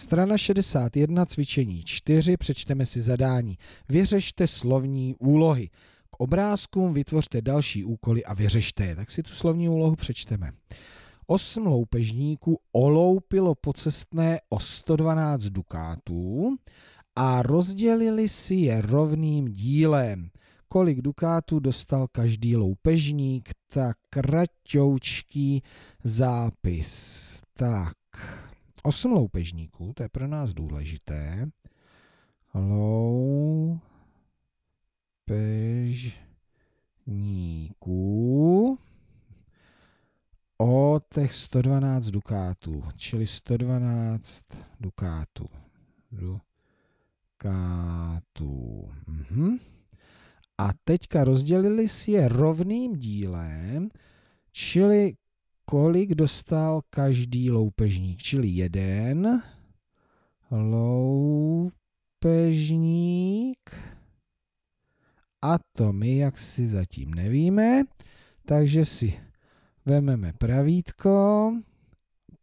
Strana 61, cvičení 4, přečteme si zadání. Vyřešte slovní úlohy. K obrázkům vytvořte další úkoly a vyřešte je. Tak si tu slovní úlohu přečteme. Osm loupežníků oloupilo pocestné o 112 dukátů a rozdělili si je rovným dílem. Kolik dukátů dostal každý loupežník? Tak kratoučký zápis. Tak. Osm loupežníků, to je pro nás důležité. Loupežníků o těch 112 dukátů, čili 112 dukátů. Dukátů. Mhm. A teďka rozdělili si je rovným dílem, čili kolik dostal každý loupežník, čili jeden loupežník a to my jak si zatím nevíme, takže si vememe pravítko,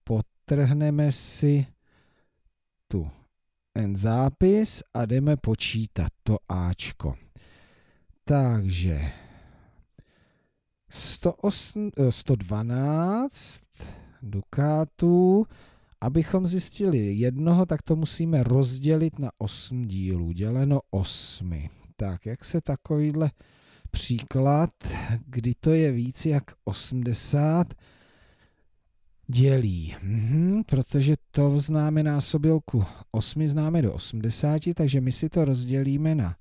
potrhneme si tu ten zápis a jdeme počítat to Ačko. Takže 108, 112 eh, dukátů. Abychom zjistili jednoho, tak to musíme rozdělit na 8 dílů, děleno 8. Tak, jak se takovýhle příklad, kdy to je víc jak 80, dělí. Mhm, protože to známe násobilku 8, známe do 80, takže my si to rozdělíme na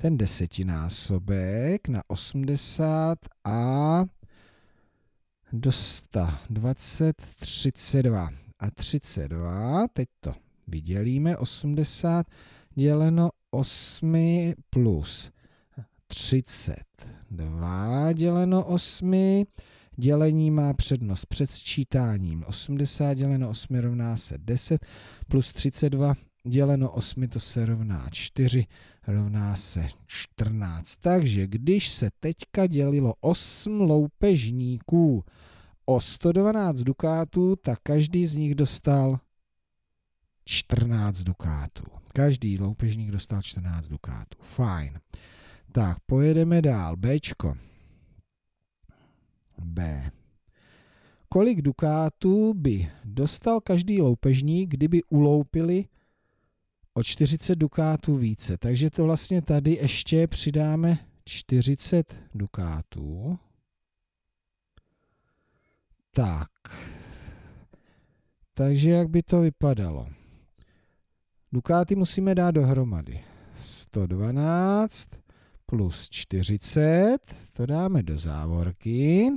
ten desetinásobek na 80 a do 100, 20, 32. A 32, teď to vydělíme, 80 děleno 8 plus 32 děleno 8. Dělení má přednost před sčítáním. 80 děleno 8 rovná se 10 plus 32 děleno 8 to se rovná 4, rovná se 14. Takže když se teďka dělilo 8 loupežníků o 112 dukátů, tak každý z nich dostal 14 dukátů. Každý loupežník dostal 14 dukátů. Fajn. Tak, pojedeme dál. Bčko. B. Kolik dukátů by dostal každý loupežník, kdyby uloupili o 40 dukátů více. Takže to vlastně tady ještě přidáme 40 dukátů. Tak. Takže jak by to vypadalo? Dukáty musíme dát dohromady. 112 plus 40, to dáme do závorky.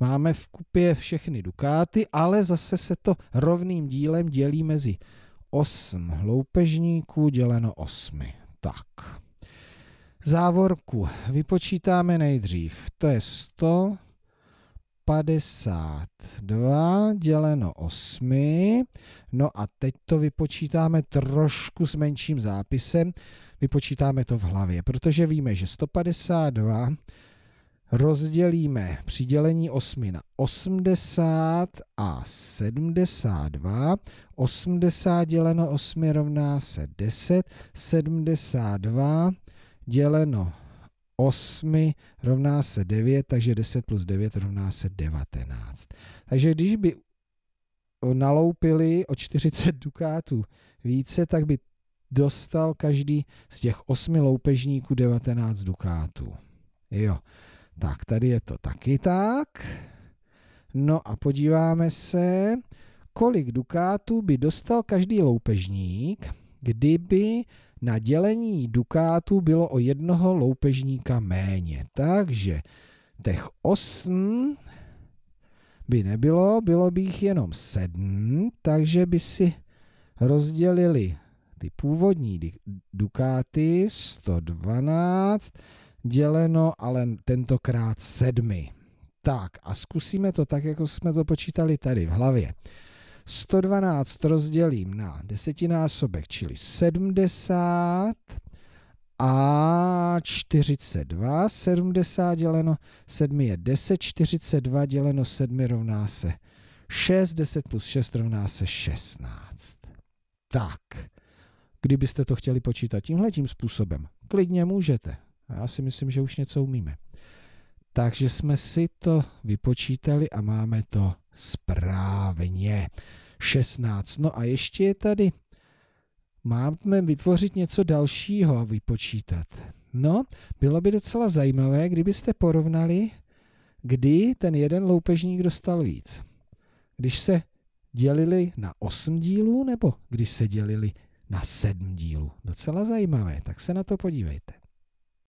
Máme v kupě všechny dukáty, ale zase se to rovným dílem dělí mezi 8 hloupežníků děleno 8. Tak. Závorku vypočítáme nejdřív. To je 152 děleno 8. No a teď to vypočítáme trošku s menším zápisem. Vypočítáme to v hlavě, protože víme, že 152 rozdělíme přidělení 8 na 80 a 72. 80 děleno 8 rovná se 10, 72 děleno 8 rovná se 9, takže 10 plus 9 rovná se 19. Takže když by naloupili o 40 dukátů více, tak by dostal každý z těch 8 loupežníků 19 dukátů. Jo. Tak, tady je to taky tak. No a podíváme se, kolik dukátů by dostal každý loupežník, kdyby na dělení dukátů bylo o jednoho loupežníka méně. Takže těch 8 by nebylo, bylo by jich jenom 7, takže by si rozdělili ty původní dukáty 112 děleno ale tentokrát sedmi. Tak a zkusíme to tak, jako jsme to počítali tady v hlavě. 112 rozdělím na desetinásobek, čili 70 a 42. 70 děleno 7 je 10, 42 děleno 7 rovná se 6, 10 plus 6 rovná se 16. Tak, kdybyste to chtěli počítat tímhletím způsobem, klidně můžete já si myslím, že už něco umíme. Takže jsme si to vypočítali a máme to správně. 16. No a ještě je tady. Máme vytvořit něco dalšího a vypočítat. No, bylo by docela zajímavé, kdybyste porovnali, kdy ten jeden loupežník dostal víc. Když se dělili na 8 dílů nebo když se dělili na 7 dílů. Docela zajímavé, tak se na to podívejte.